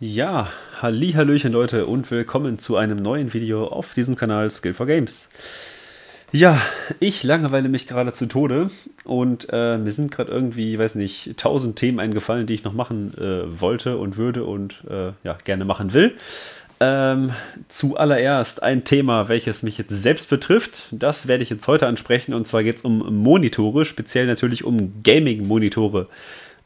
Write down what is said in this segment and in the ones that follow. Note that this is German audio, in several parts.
Ja, Hallihallöchen Leute und willkommen zu einem neuen Video auf diesem Kanal Skill for Games. Ja, ich langeweile mich gerade zu Tode und äh, mir sind gerade irgendwie, weiß nicht, tausend Themen eingefallen, die ich noch machen äh, wollte und würde und äh, ja, gerne machen will. Ähm, zuallererst ein Thema, welches mich jetzt selbst betrifft. Das werde ich jetzt heute ansprechen und zwar geht es um Monitore, speziell natürlich um Gaming-Monitore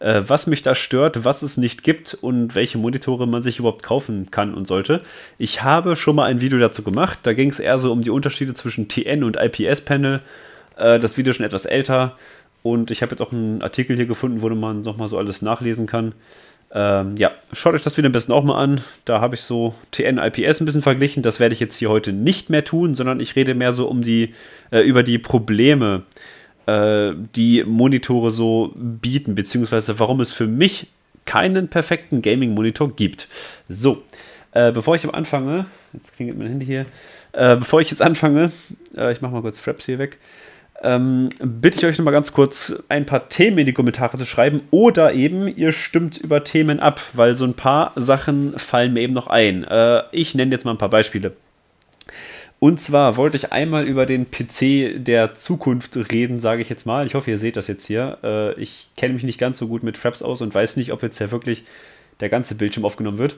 äh, was mich da stört, was es nicht gibt und welche Monitore man sich überhaupt kaufen kann und sollte. Ich habe schon mal ein Video dazu gemacht. Da ging es eher so um die Unterschiede zwischen TN und IPS-Panel. Äh, das Video ist schon etwas älter. Und ich habe jetzt auch einen Artikel hier gefunden, wo man nochmal so alles nachlesen kann. Ähm, ja, schaut euch das Video am besten auch mal an. Da habe ich so TN-IPS ein bisschen verglichen. Das werde ich jetzt hier heute nicht mehr tun, sondern ich rede mehr so um die, äh, über die Probleme, äh, die Monitore so bieten, beziehungsweise warum es für mich keinen perfekten Gaming-Monitor gibt. So, äh, bevor ich anfange, jetzt klingelt mein Handy hier, äh, bevor ich jetzt anfange, äh, ich mache mal kurz Fraps hier weg, ähm, bitte ich euch nochmal ganz kurz ein paar Themen in die Kommentare zu schreiben oder eben ihr stimmt über Themen ab, weil so ein paar Sachen fallen mir eben noch ein. Äh, ich nenne jetzt mal ein paar Beispiele. Und zwar wollte ich einmal über den PC der Zukunft reden, sage ich jetzt mal. Ich hoffe, ihr seht das jetzt hier. Äh, ich kenne mich nicht ganz so gut mit Fraps aus und weiß nicht, ob jetzt ja wirklich der ganze Bildschirm aufgenommen wird.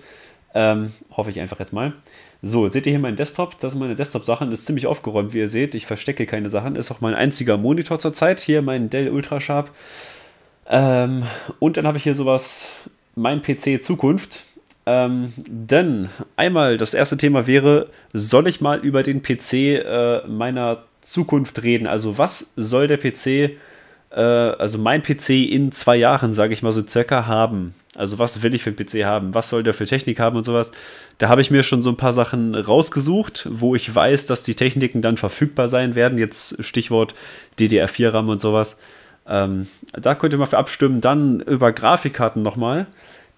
Ähm, hoffe ich einfach jetzt mal. So, seht ihr hier meinen Desktop? Das sind meine Desktop-Sachen. Ist ziemlich aufgeräumt, wie ihr seht. Ich verstecke keine Sachen. Ist auch mein einziger Monitor zurzeit. Hier mein Dell Ultrasharp. Ähm, und dann habe ich hier sowas, mein PC Zukunft. Ähm, denn einmal das erste Thema wäre, soll ich mal über den PC äh, meiner Zukunft reden? Also was soll der PC, äh, also mein PC in zwei Jahren, sage ich mal so circa, haben? Also was will ich für einen PC haben? Was soll der für Technik haben und sowas? Da habe ich mir schon so ein paar Sachen rausgesucht, wo ich weiß, dass die Techniken dann verfügbar sein werden. Jetzt Stichwort DDR4-RAM und sowas. Ähm, da könnt ihr mal für abstimmen. Dann über Grafikkarten nochmal. mal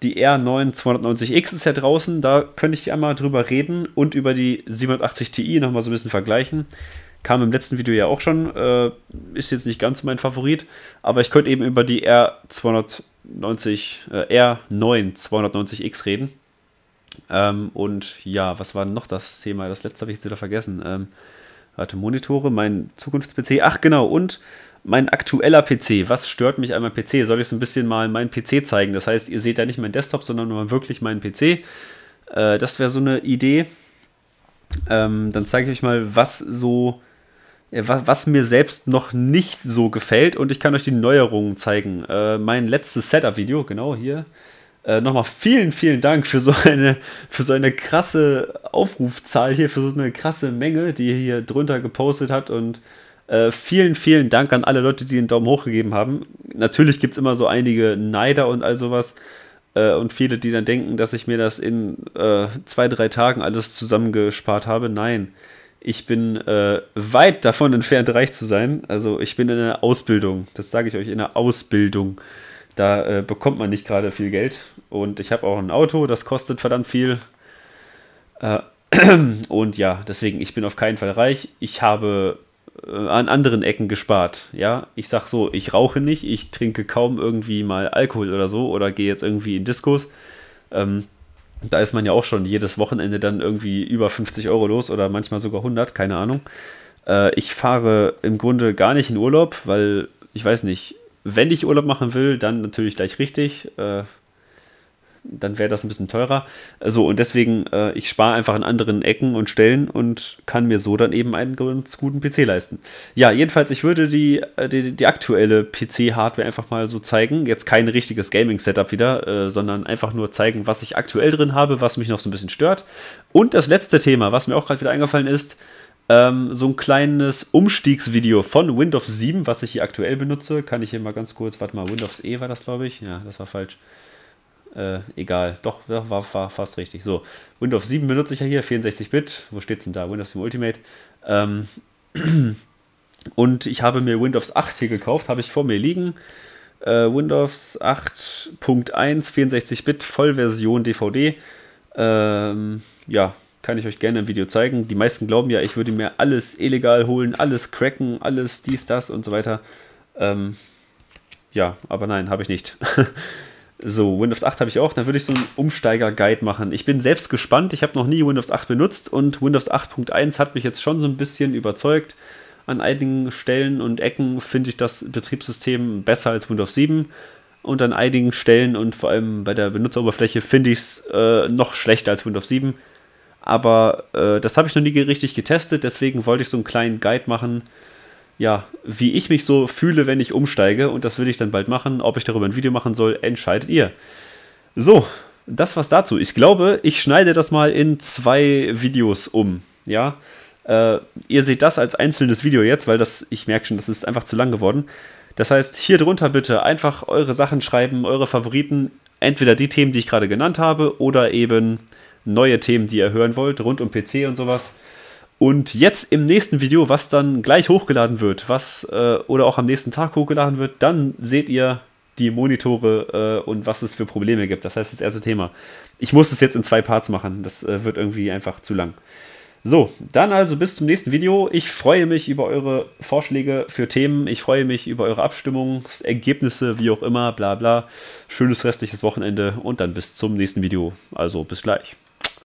die R9 290X ist ja draußen, da könnte ich einmal drüber reden und über die 780 Ti nochmal so ein bisschen vergleichen. Kam im letzten Video ja auch schon, äh, ist jetzt nicht ganz mein Favorit, aber ich könnte eben über die R290, äh, R9 290X reden. Ähm, und ja, was war noch das Thema? Das letzte habe ich jetzt wieder vergessen. Ähm, warte, Monitore, mein Zukunfts-PC. Ach genau, und mein aktueller PC. Was stört mich an meinem PC? Soll ich so ein bisschen mal meinen PC zeigen? Das heißt, ihr seht da nicht meinen Desktop, sondern mal wirklich meinen PC. Äh, das wäre so eine Idee. Ähm, dann zeige ich euch mal, was so, äh, was, mir selbst noch nicht so gefällt und ich kann euch die Neuerungen zeigen. Äh, mein letztes Setup-Video, genau hier. Äh, nochmal vielen, vielen Dank für so, eine, für so eine krasse Aufrufzahl hier, für so eine krasse Menge, die ihr hier drunter gepostet habt und äh, vielen, vielen Dank an alle Leute, die den Daumen hoch gegeben haben. Natürlich gibt es immer so einige Neider und all sowas äh, und viele, die dann denken, dass ich mir das in äh, zwei, drei Tagen alles zusammengespart habe. Nein, ich bin äh, weit davon entfernt, reich zu sein. Also ich bin in einer Ausbildung, das sage ich euch, in einer Ausbildung. Da äh, bekommt man nicht gerade viel Geld. Und ich habe auch ein Auto, das kostet verdammt viel. Äh, und ja, deswegen, ich bin auf keinen Fall reich. Ich habe äh, an anderen Ecken gespart. Ja, ich sag so, ich rauche nicht, ich trinke kaum irgendwie mal Alkohol oder so oder gehe jetzt irgendwie in Diskos. Ähm, da ist man ja auch schon jedes Wochenende dann irgendwie über 50 Euro los oder manchmal sogar 100, keine Ahnung. Äh, ich fahre im Grunde gar nicht in Urlaub, weil ich weiß nicht, wenn ich Urlaub machen will, dann natürlich gleich richtig. Äh, dann wäre das ein bisschen teurer. So, also, und deswegen, äh, ich spare einfach an anderen Ecken und Stellen und kann mir so dann eben einen ganz guten PC leisten. Ja, jedenfalls, ich würde die, äh, die, die aktuelle PC-Hardware einfach mal so zeigen. Jetzt kein richtiges Gaming-Setup wieder, äh, sondern einfach nur zeigen, was ich aktuell drin habe, was mich noch so ein bisschen stört. Und das letzte Thema, was mir auch gerade wieder eingefallen ist, ähm, so ein kleines Umstiegsvideo von Windows 7, was ich hier aktuell benutze. Kann ich hier mal ganz kurz, warte mal, Windows E war das, glaube ich. Ja, das war falsch. Äh, egal. Doch, war, war, fast richtig. So, Windows 7 benutze ich ja hier, 64-Bit. Wo steht's denn da? Windows 7 Ultimate. Ähm, und ich habe mir Windows 8 hier gekauft, habe ich vor mir liegen. Äh, Windows 8.1, 64-Bit, Vollversion DVD. Ähm, ja, kann ich euch gerne im Video zeigen. Die meisten glauben ja, ich würde mir alles illegal holen, alles cracken, alles dies, das und so weiter. Ähm, ja, aber nein, habe ich nicht. So, Windows 8 habe ich auch, dann würde ich so einen Umsteiger-Guide machen. Ich bin selbst gespannt, ich habe noch nie Windows 8 benutzt und Windows 8.1 hat mich jetzt schon so ein bisschen überzeugt. An einigen Stellen und Ecken finde ich das Betriebssystem besser als Windows 7 und an einigen Stellen und vor allem bei der Benutzeroberfläche finde ich es äh, noch schlechter als Windows 7. Aber äh, das habe ich noch nie richtig getestet, deswegen wollte ich so einen kleinen Guide machen, ja, wie ich mich so fühle, wenn ich umsteige. Und das will ich dann bald machen. Ob ich darüber ein Video machen soll, entscheidet ihr. So, das war's dazu. Ich glaube, ich schneide das mal in zwei Videos um. Ja, äh, ihr seht das als einzelnes Video jetzt, weil das, ich merke schon, das ist einfach zu lang geworden. Das heißt, hier drunter bitte einfach eure Sachen schreiben, eure Favoriten, entweder die Themen, die ich gerade genannt habe, oder eben neue Themen, die ihr hören wollt, rund um PC und sowas. Und jetzt im nächsten Video, was dann gleich hochgeladen wird, was äh, oder auch am nächsten Tag hochgeladen wird, dann seht ihr die Monitore äh, und was es für Probleme gibt. Das heißt, das erste Thema. Ich muss es jetzt in zwei Parts machen. Das äh, wird irgendwie einfach zu lang. So, dann also bis zum nächsten Video. Ich freue mich über eure Vorschläge für Themen. Ich freue mich über eure Abstimmungsergebnisse, wie auch immer, bla bla. Schönes restliches Wochenende und dann bis zum nächsten Video. Also bis gleich.